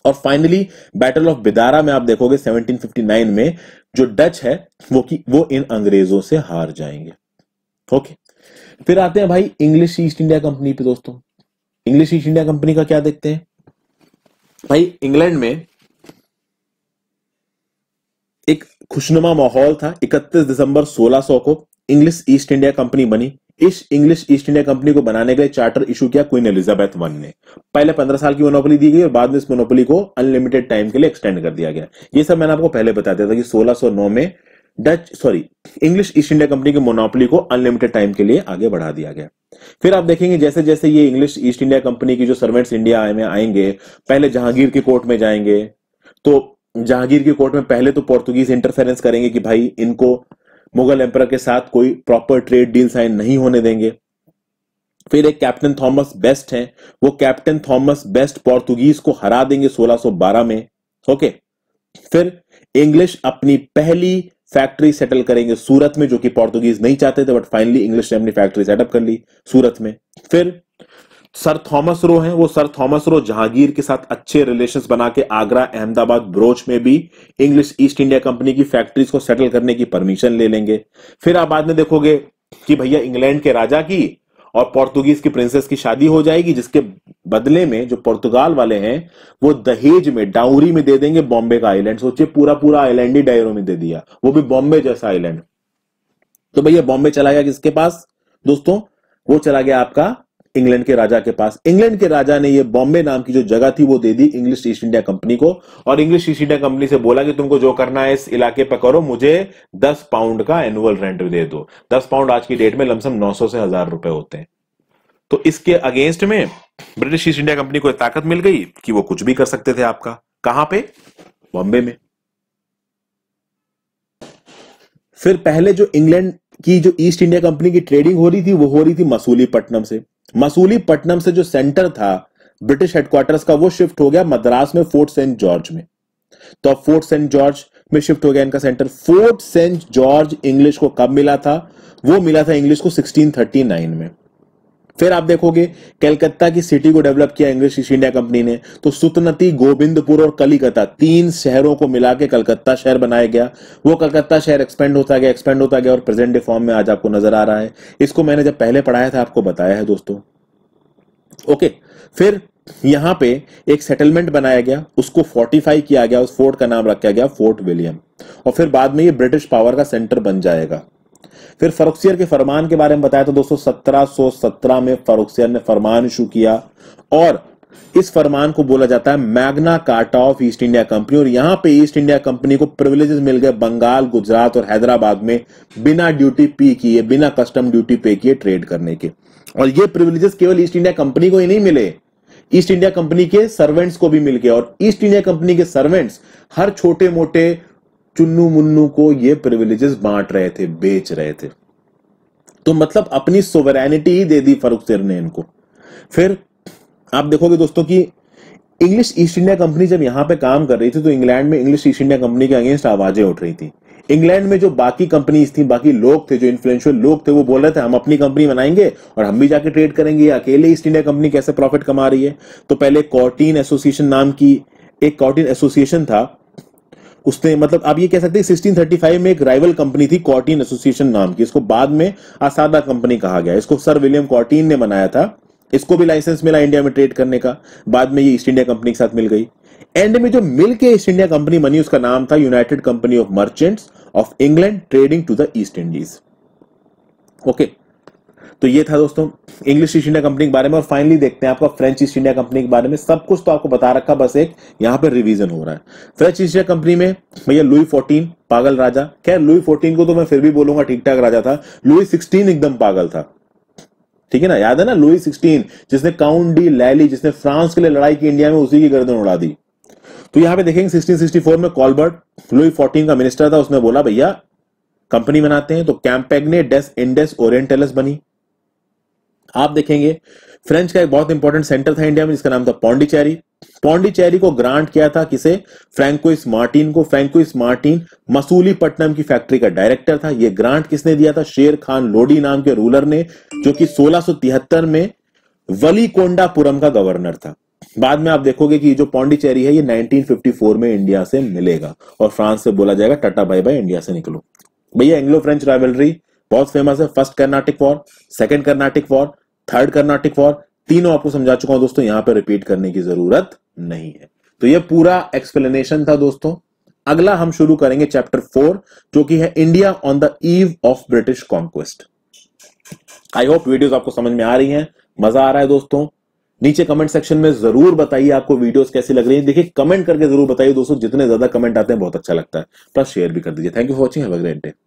और फाइनली बैटल ऑफ बिदारा में आप देखोगे 1759 में जो डच है वो की वो इन अंग्रेजों से हार जाएंगे ओके फिर आते हैं भाई इंग्लिश ईस्ट इंडिया कंपनी पे दोस्तों इंग्लिश ईस्ट इंडिया कंपनी का क्या देखते हैं भाई इंग्लैंड में एक खुशनुमा माहौल था 31 दिसंबर 1600 को इंग्लिश ईस्ट इंडिया कंपनी बनी इस इंग्लिश ईस्ट इंडिया कंपनी को बनाने के लिए चार्टर इशू किया क्वीन एलिजाबेथ वन ने पहले पंद्रह साल की मोनोपोली दी गई और बाद में इस मोनोपोली को अनलिमिटेड टाइम के लिए एक्सटेंड कर दिया गया ये सब मैंने आपको पहले बता दिया था कि 1609 में Dutch sorry English east India company के मोनोपोली को अनलिमिटेड टाइम के लिए आगे बढ़ा दिया गया फिर आप देखेंगे जैसे जैसे ये इंग्लिश ईस्ट इंडिया कंपनी की जो सर्वेंट्स इंडिया में आएंगे पहले जहांगीर के कोर्ट में जाएंगे तो जहांगीर के कोर्ट में पहले तो पोर्तुगीज इंटरफेरेंस करेंगे कि भाई इनको मुगल एम्पर के साथ कोई प्रॉपर ट्रेड डील साइन नहीं होने देंगे फिर एक कैप्टन थॉमस बेस्ट हैं वो कैप्टन थॉमस बेस्ट पोर्तुगीज को हरा देंगे 1612 में ओके फिर इंग्लिश अपनी पहली फैक्ट्री सेटल करेंगे सूरत में जो कि पोर्तुगीज नहीं चाहते थे बट फाइनली इंग्लिश ने अपनी फैक्ट्री सेटअप कर ली सूरत में फिर सर थॉमस रो हैं वो सर थॉमस रो जहांगीर के साथ अच्छे रिलेशंस बना के आगरा अहमदाबाद ब्रोच में भी इंग्लिश ईस्ट इंडिया कंपनी की फैक्ट्रीज को सेटल करने की परमिशन ले लेंगे फिर आप बाद में देखोगे कि भैया इंग्लैंड के राजा की और पोर्तुगीज की प्रिंसेस की शादी हो जाएगी जिसके बदले में जो पुर्तगाल वाले हैं वो दहेज में डाउरी में दे देंगे बॉम्बे का आइलैंड सोचिए पूरा पूरा आइलैंड ही डायरो में दे दिया वो भी बॉम्बे जैसा आइलैंड तो भैया बॉम्बे चला गया किसके पास दोस्तों वो चला गया आपका इंग्लैंड के राजा के पास इंग्लैंड के राजा ने ये बॉम्बे नाम की जो जगह थी वो दे दी इंग्लिश ईस्ट इंडिया कंपनी को और इंग्लिश ईस्ट इंडिया कंपनी से बोला कि तुमको जो करना है इस इलाके पर करो मुझे दस पाउंड का एनुअल रेंट दे दो दस पाउंड आज की डेट में लमसम नौ सौ से हजार रुपए होते हैं तो इसके अगेंस्ट में ब्रिटिश ईस्ट इंडिया कंपनी को ताकत मिल गई कि वो कुछ भी कर सकते थे आपका कहां पे बॉम्बे में फिर पहले जो इंग्लैंड की जो ईस्ट इंडिया कंपनी की ट्रेडिंग हो रही थी वो हो रही थी मसूली पट्टनम से पटनम से जो सेंटर था ब्रिटिश हेडक्वार्टर्स का वो शिफ्ट हो गया मद्रास में फोर्ट सेंट जॉर्ज में तो अब फोर्ट सेंट जॉर्ज में शिफ्ट हो गया इनका centre Fort Saint George English को कब मिला था वो मिला था इंग्लिश को 1639 में फिर आप देखोगे कलकत्ता की सिटी को डेवलप किया इंग्लिश ईस्ट इंडिया कंपनी ने तो सुतनती गोविंदपुर और कलिकता तीन शहरों को मिला के कलकत्ता शहर बनाया गया वो कलकत्ता शहर एक्सपेंड होता गया एक्सपेंड होता गया और प्रेजेंट डे फॉर्म में आज आपको नजर आ रहा है इसको मैंने जब पहले पढ़ाया था आपको बताया है दोस्तों ओके फिर यहां पे एक सेटलमेंट बनाया गया उसको फोर्टिफाई किया गया उस फोर्ट का नाम रखा गया फोर्ट विलियम और फिर बाद में ये ब्रिटिश पावर का सेंटर बन जाएगा फिर फरुखसियर के फरमान के बारे में बताया तो दोस्तों सत्रह सत्रह में फरुखसियर ने फरमान इशू किया और इस फरमान को बोला जाता है Magna Carta of east India company और यहां पे ईस्ट इंडिया कंपनी को प्रिविलेजेस मिल गए बंगाल गुजरात और हैदराबाद में बिना ड्यूटी पे किए बिना कस्टम ड्यूटी पे किए ट्रेड करने के और ये प्रिविलेजेस केवल ईस्ट इंडिया कंपनी को ही नहीं मिले ईस्ट इंडिया कंपनी के सर्वेंट्स को भी मिल गए और ईस्ट इंडिया कंपनी के सर्वेंट्स हर छोटे मोटे चुन्नू मुन्नू को ये प्रिविलेजेस बांट रहे थे बेच रहे थे तो मतलब अपनी सोवरेनिटी ही दे दी फरुख सेर ने इनको फिर आप देखोगे दोस्तों कि इंग्लिश ईस्ट इंडिया कंपनी जब यहां पे काम कर रही थी तो इंग्लैंड में इंग्लिश ईस्ट इंडिया कंपनी के अगेंस्ट आवाजें उठ रही थी इंग्लैंड में जो बाकी कंपनीज थी बाकी लोग थे जो इन्फ्लुएंशियल लोग थे वो बोल रहे थे हम अपनी कंपनी बनाएंगे और हम भी जाके ट्रेड करेंगे अकेले ईस्ट इंडिया कंपनी कैसे प्रॉफिट कमा रही है तो पहले कॉर्टीन एसोसिएशन नाम की एक कॉर्टीन एसोसिएशन था उसने मतलब आप ये कह सकते हैं 1635 में एक राइवल कंपनी थी कॉर्टीन एसोसिएशन नाम की इसको बाद में आसादा कंपनी कहा गया इसको सर विलियम कॉर्टीन ने बनाया था इसको भी लाइसेंस मिला इंडिया में ट्रेड करने का बाद में ये ईस्ट इंडिया कंपनी के साथ मिल गई एंड में जो मिल के ईस्ट इंडिया कंपनी बनी उसका नाम था United company of merchants of England trading to the east Indies okay तो ये था दोस्तों इंग्लिश ईस्ट इंडिया कंपनी के बारे में और फाइनली देखते हैं आपका फ्रेंच ईस्ट इंडिया कंपनी के बारे में सब कुछ तो आपको बता रखा बस एक यहाँ पर रिवीजन हो रहा है फ्रेंच ईस्ट इंडिया कंपनी में भैया लुई फोर्टीन पागल राजा खैर लुई फोर्टीन को तो मैं फिर भी बोलूंगा ठीक ठाक राजा था लुई सिक्सटीन एकदम पागल था ठीक है ना याद है ना लुई सिक्सटीन जिसने काउंट डी लैली जिसने फ्रांस के लिए लड़ाई की इंडिया में उसी की गर्दन उड़ा दी तो यहाँ पे देखेंगे 1664 में कॉलबर्ट लुई फोर्टीन का मिनिस्टर था उसने बोला भैया कंपनी बनाते हैं तो कैंपेग्ने डेस इंडेस ओरिएंटेलस बनी आप देखेंगे फ्रेंच का एक बहुत इंपॉर्टेंट सेंटर था इंडिया में जिसका नाम था पौंडीचेरी पौंडीचेरी को ग्रांट किया था किसे फ्रेंकोइस मार्टिन को फ्रेंकोइस मार्टिन मसूली पट्टनम की फैक्ट्री का डायरेक्टर था यह ग्रांट किसने दिया था शेर खान लोडी नाम के रूलर ने जो कि सोलह में कोंडापुरम का गवर्नर था बाद में आप देखोगे कि जो पौंडीचेरी है ये 1954 में इंडिया से मिलेगा और फ्रांस से बोला जाएगा टाटा बाय बाय इंडिया से निकलो भैया एंग्लो फ्रेंच राइवलरी बहुत फेमस है first Carnatic war second Carnatic war third Carnatic war तीनों आपको समझा चुका हूं दोस्तों यहां पर रिपीट करने की जरूरत नहीं है तो यह पूरा एक्सप्लेनेशन था दोस्तों अगला हम शुरू करेंगे चैप्टर फोर जो कि है India on the eve of British conquest I hope videos आपको समझ में आ रही हैं मजा आ रहा है दोस्तों नीचे कमेंट सेक्शन में जरूर बताइए आपको वीडियोस कैसी लग रही है देखिए कमेंट करके जरूर बताइए दोस्तों जितने ज्यादा कमेंट आते हैं बहुत अच्छा लगता है प्लस शेयर भी कर दीजिए thank you for watching day